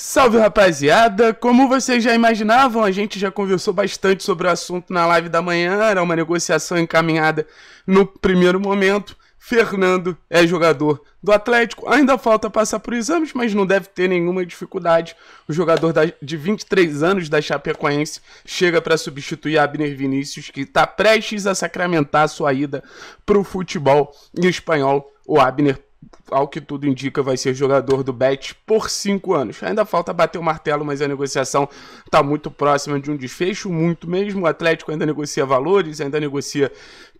Salve rapaziada! Como vocês já imaginavam, a gente já conversou bastante sobre o assunto na live da manhã, era uma negociação encaminhada no primeiro momento. Fernando é jogador do Atlético, ainda falta passar por exames, mas não deve ter nenhuma dificuldade. O jogador de 23 anos da Chapecoense chega para substituir Abner Vinícius, que está prestes a sacramentar sua ida para o futebol espanhol. O Abner ao que tudo indica, vai ser jogador do Bet por cinco anos. Ainda falta bater o martelo, mas a negociação está muito próxima de um desfecho, muito mesmo. O Atlético ainda negocia valores, ainda negocia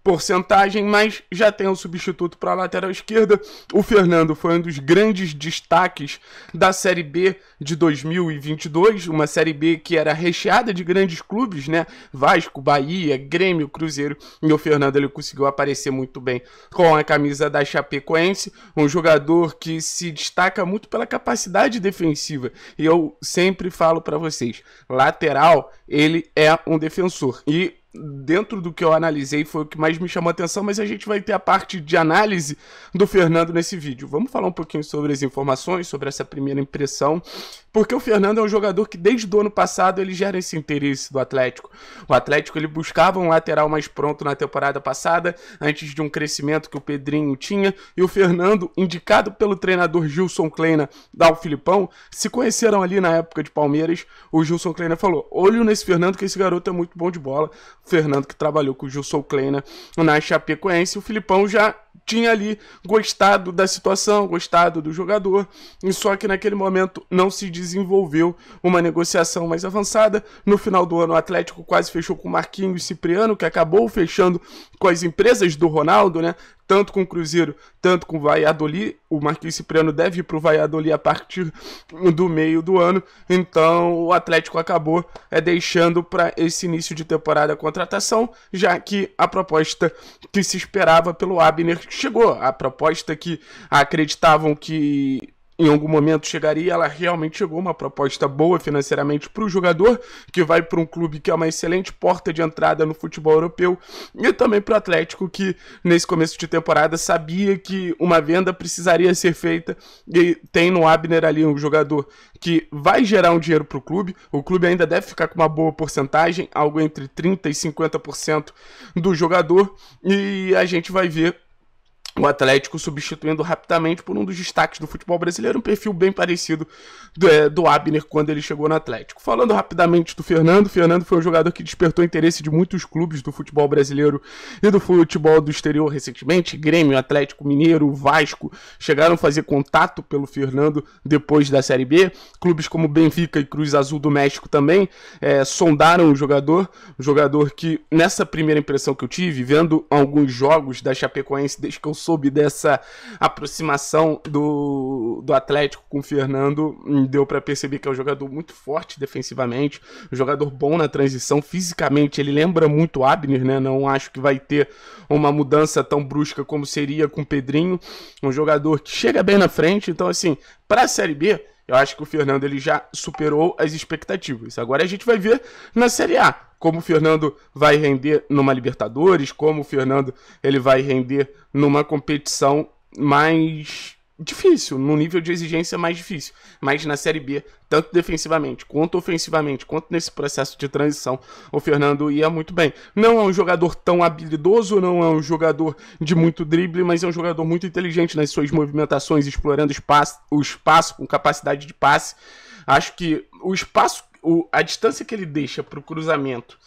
porcentagem, mas já tem um substituto para a lateral esquerda. O Fernando foi um dos grandes destaques da Série B de 2022, uma Série B que era recheada de grandes clubes, né? Vasco, Bahia, Grêmio, Cruzeiro. E o Fernando ele conseguiu aparecer muito bem com a camisa da Chapecoense, um jogador que se destaca muito pela capacidade defensiva. E eu sempre falo para vocês, lateral ele é um defensor. E dentro do que eu analisei, foi o que mais me chamou a atenção, mas a gente vai ter a parte de análise do Fernando nesse vídeo. Vamos falar um pouquinho sobre as informações, sobre essa primeira impressão porque o Fernando é um jogador que desde o ano passado ele gera esse interesse do Atlético. O Atlético ele buscava um lateral mais pronto na temporada passada, antes de um crescimento que o Pedrinho tinha, e o Fernando, indicado pelo treinador Gilson Kleina da o Filipão, se conheceram ali na época de Palmeiras. O Gilson Kleina falou: "Olho nesse Fernando que esse garoto é muito bom de bola". O Fernando que trabalhou com o Gilson Kleina na Chapecoense, o Filipão já tinha ali gostado da situação, gostado do jogador, e só que naquele momento não se diz desenvolveu uma negociação mais avançada. No final do ano, o Atlético quase fechou com Marquinhos Cipriano, que acabou fechando com as empresas do Ronaldo, né? Tanto com o Cruzeiro, tanto com o Valladolid. O Marquinhos Cipriano deve ir para o Valladolid a partir do meio do ano. Então o Atlético acabou é, deixando para esse início de temporada a contratação, já que a proposta que se esperava pelo Abner chegou. A proposta que acreditavam que em algum momento chegaria, ela realmente chegou, uma proposta boa financeiramente para o jogador, que vai para um clube que é uma excelente porta de entrada no futebol europeu, e também para o Atlético, que nesse começo de temporada sabia que uma venda precisaria ser feita, e tem no Abner ali um jogador que vai gerar um dinheiro para o clube, o clube ainda deve ficar com uma boa porcentagem, algo entre 30% e 50% do jogador, e a gente vai ver o Atlético substituindo rapidamente por um dos destaques do futebol brasileiro, um perfil bem parecido do, é, do Abner quando ele chegou no Atlético. Falando rapidamente do Fernando, Fernando foi um jogador que despertou interesse de muitos clubes do futebol brasileiro e do futebol do exterior recentemente. Grêmio, Atlético Mineiro, Vasco chegaram a fazer contato pelo Fernando depois da Série B. Clubes como Benfica e Cruz Azul do México também é, sondaram o jogador, um jogador que nessa primeira impressão que eu tive, vendo alguns jogos da Chapecoense desde que eu soube dessa aproximação do, do Atlético com o Fernando, hum, deu para perceber que é um jogador muito forte defensivamente, um jogador bom na transição, fisicamente ele lembra muito Abner, né? Não acho que vai ter uma mudança tão brusca como seria com o Pedrinho, um jogador que chega bem na frente, então assim, para a Série B, eu acho que o Fernando ele já superou as expectativas. Agora a gente vai ver na Série A como o Fernando vai render numa Libertadores, como o Fernando ele vai render numa competição mais difícil, no nível de exigência mais difícil. Mas na Série B, tanto defensivamente quanto ofensivamente, quanto nesse processo de transição, o Fernando ia muito bem. Não é um jogador tão habilidoso, não é um jogador de muito drible, mas é um jogador muito inteligente nas suas movimentações, explorando espaço, o espaço com capacidade de passe. Acho que o espaço o, a distância que ele deixa para o cruzamento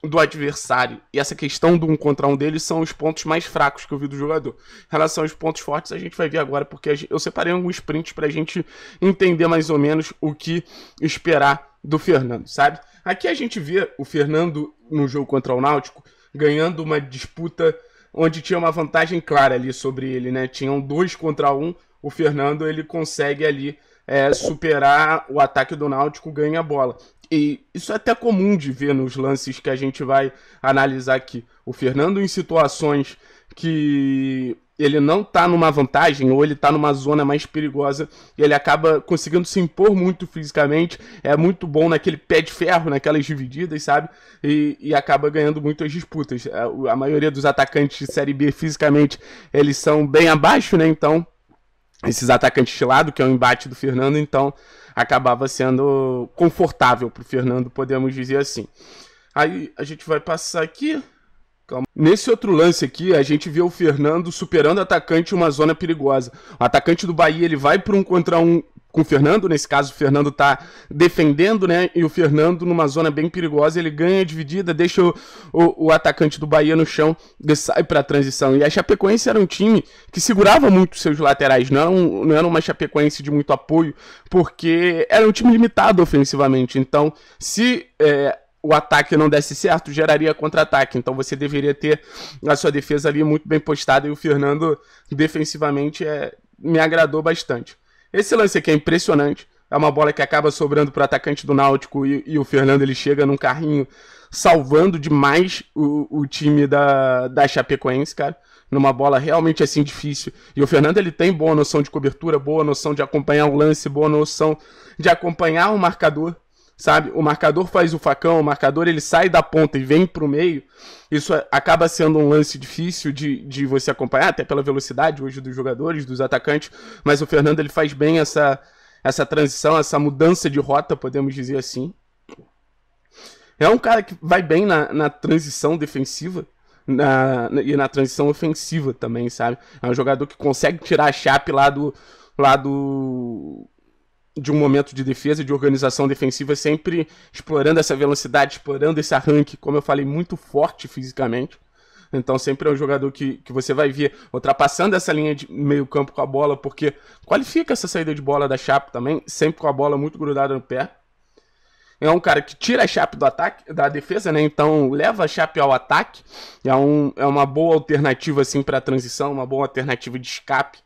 do adversário e essa questão do um contra um dele são os pontos mais fracos que eu vi do jogador. Em relação aos pontos fortes, a gente vai ver agora, porque eu separei alguns prints para a gente entender mais ou menos o que esperar do Fernando, sabe? Aqui a gente vê o Fernando no jogo contra o Náutico ganhando uma disputa onde tinha uma vantagem clara ali sobre ele, né? Tinham dois contra um, o Fernando ele consegue ali é, superar o ataque do Náutico, ganha a bola. E isso é até comum de ver nos lances que a gente vai analisar aqui. O Fernando em situações que ele não está numa vantagem ou ele está numa zona mais perigosa e ele acaba conseguindo se impor muito fisicamente, é muito bom naquele pé de ferro, naquelas divididas, sabe? E, e acaba ganhando muitas disputas. A, a, maioria dos atacantes de Série B fisicamente, eles são bem abaixo, né? Então esses atacantes de lado, que é o embate do Fernando, então acabava sendo confortável para o Fernando, podemos dizer assim. Aí a gente vai passar aqui. Calma. Nesse outro lance aqui, a gente vê o Fernando superando o atacante em uma zona perigosa. O atacante do Bahia ele vai para um contra um com o Fernando, nesse caso o Fernando está defendendo, né? E o Fernando numa zona bem perigosa, ele ganha a dividida, deixa o, o, o, atacante do Bahia no chão e sai para a transição. E a Chapecoense era um time que segurava muito seus laterais, não era, um, não era uma Chapecoense de muito apoio, porque era um time limitado ofensivamente. Então, se é, o ataque não desse certo, geraria contra-ataque. Então você deveria ter a sua defesa ali muito bem postada e o Fernando defensivamente é, me agradou bastante. Esse lance aqui é impressionante. É uma bola que acaba sobrando para o atacante do Náutico e, e, o Fernando ele chega num carrinho salvando demais o, o time da, da Chapecoense, cara. Numa bola realmente assim difícil. E o Fernando ele tem boa noção de cobertura, boa noção de acompanhar o lance, boa noção de acompanhar o marcador sabe? O marcador faz o facão, o marcador ele sai da ponta e vem pro meio. Isso acaba sendo um lance difícil de, de você acompanhar, até pela velocidade hoje dos jogadores, dos atacantes, mas o Fernando ele faz bem essa, essa transição, essa mudança de rota, podemos dizer assim. É um cara que vai bem na, na transição defensiva na, e na transição ofensiva também, sabe? É um jogador que consegue tirar a chape lá do, lá do, de um momento de defesa, de organização defensiva, sempre explorando essa velocidade, explorando esse arranque, como eu falei, muito forte fisicamente. Então sempre é um jogador que, que você vai ver ultrapassando essa linha de meio campo com a bola, porque qualifica essa saída de bola da Chape também, sempre com a bola muito grudada no pé. É um cara que tira a Chape do ataque, da defesa, né? Então leva a Chape ao ataque. É, um, é uma boa alternativa assim para a transição, uma boa alternativa de escape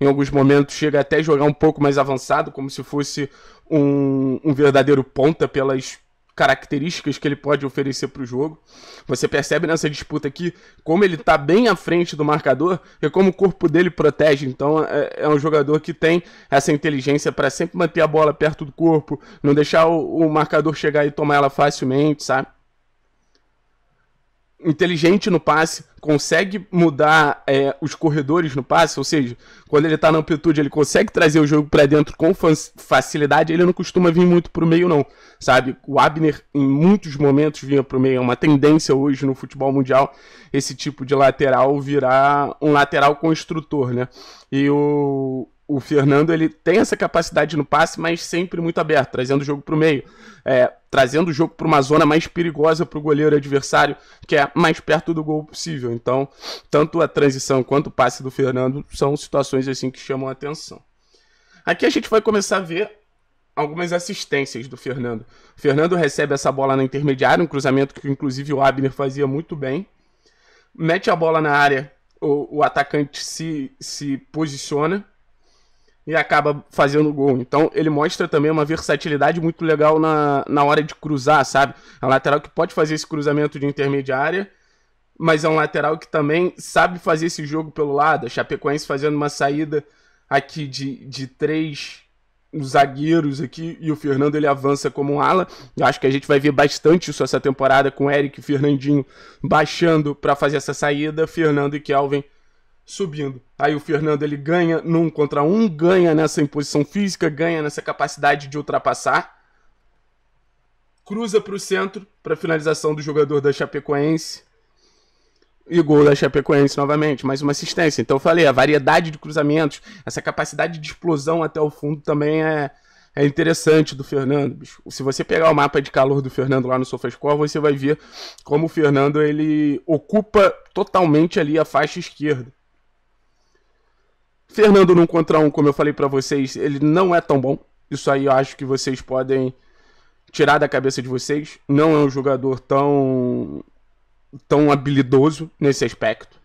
em alguns momentos chega até a jogar um pouco mais avançado, como se fosse um, um verdadeiro ponta pelas características que ele pode oferecer para o jogo. Você percebe nessa disputa aqui como ele está bem à frente do marcador e como o corpo dele protege. Então é, é um jogador que tem essa inteligência para sempre manter a bola perto do corpo, não deixar o, o marcador chegar e tomar ela facilmente, sabe? inteligente no passe, consegue mudar é, os corredores no passe, ou seja, quando ele está na amplitude, ele consegue trazer o jogo para dentro com facilidade, ele não costuma vir muito para o meio não, sabe? O Abner em muitos momentos vinha para o meio, é uma tendência hoje no futebol mundial esse tipo de lateral virar um lateral construtor, né? E o o Fernando ele tem essa capacidade no passe, mas sempre muito aberto, trazendo o jogo para o meio, é, trazendo o jogo para uma zona mais perigosa para o goleiro adversário, que é mais perto do gol possível. Então, tanto a transição quanto o passe do Fernando são situações assim que chamam a atenção. Aqui a gente vai começar a ver algumas assistências do Fernando. O Fernando recebe essa bola na intermediária, um cruzamento que inclusive o Abner fazia muito bem. Mete a bola na área, o, o atacante se, se posiciona e acaba fazendo gol. Então ele mostra também uma versatilidade muito legal na, na hora de cruzar, sabe? É um lateral que pode fazer esse cruzamento de intermediária, mas é um lateral que também sabe fazer esse jogo pelo lado. A Chapecoense fazendo uma saída aqui de, de três zagueiros aqui e o Fernando ele avança como um ala. Eu acho que a gente vai ver bastante isso essa temporada com o Eric e Fernandinho baixando para fazer essa saída, Fernando e Kelvin subindo. Aí o Fernando ele ganha num contra um, ganha nessa imposição física, ganha nessa capacidade de ultrapassar. Cruza para o centro para finalização do jogador da Chapecoense. E gol da Chapecoense novamente, mais uma assistência. Então eu falei, a variedade de cruzamentos, essa capacidade de explosão até o fundo também é, é interessante do Fernando. Bicho. Se você pegar o mapa de calor do Fernando lá no SofaScore, você vai ver como o Fernando ele ocupa totalmente ali a faixa esquerda. Fernando num contra um, como eu falei para vocês, ele não é tão bom. Isso aí eu acho que vocês podem tirar da cabeça de vocês. Não é um jogador tão tão habilidoso nesse aspecto.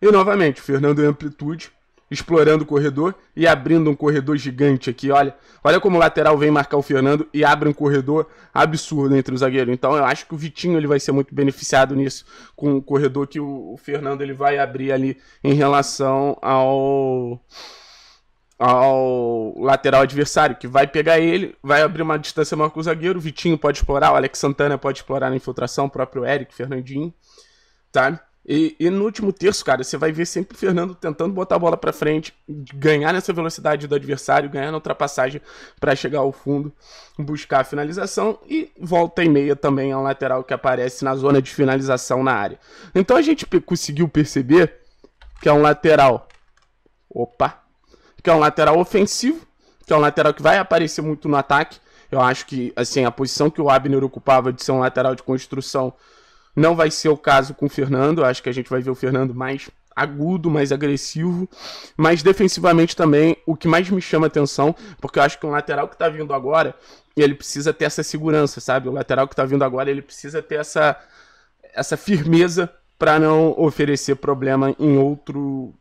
E novamente, Fernando em amplitude, explorando o corredor e abrindo um corredor gigante aqui, olha. Olha como o lateral vem marcar o Fernando e abre um corredor absurdo entre o zagueiro. Então eu acho que o Vitinho ele vai ser muito beneficiado nisso com o corredor que o, Fernando ele vai abrir ali em relação ao ao lateral adversário, que vai pegar ele, vai abrir uma distância maior com o zagueiro, o Vitinho pode explorar, o Alex Santana pode explorar na infiltração, o próprio Eric, Fernandinho, tá? E, e, no último terço, cara, você vai ver sempre o Fernando tentando botar a bola para frente, ganhar nessa velocidade do adversário, ganhar na ultrapassagem para chegar ao fundo, buscar a finalização e volta e meia também é um lateral que aparece na zona de finalização na área. Então a gente conseguiu perceber que é um lateral. Opa! Que é um lateral ofensivo, que é um lateral que vai aparecer muito no ataque. Eu acho que assim a posição que o Abner ocupava de ser um lateral de construção não vai ser o caso com o Fernando, acho que a gente vai ver o Fernando mais agudo, mais agressivo, mas defensivamente também o que mais me chama atenção, porque eu acho que um lateral que está vindo agora, ele precisa ter essa segurança, sabe? O lateral que está vindo agora, ele precisa ter essa essa firmeza para não oferecer problema em outro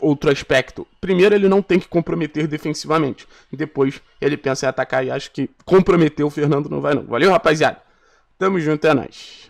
outro aspecto. Primeiro, ele não tem que comprometer defensivamente. Depois, ele pensa em atacar e acho que comprometer o Fernando não vai não. Valeu, rapaziada. Tamo junto, é nóis.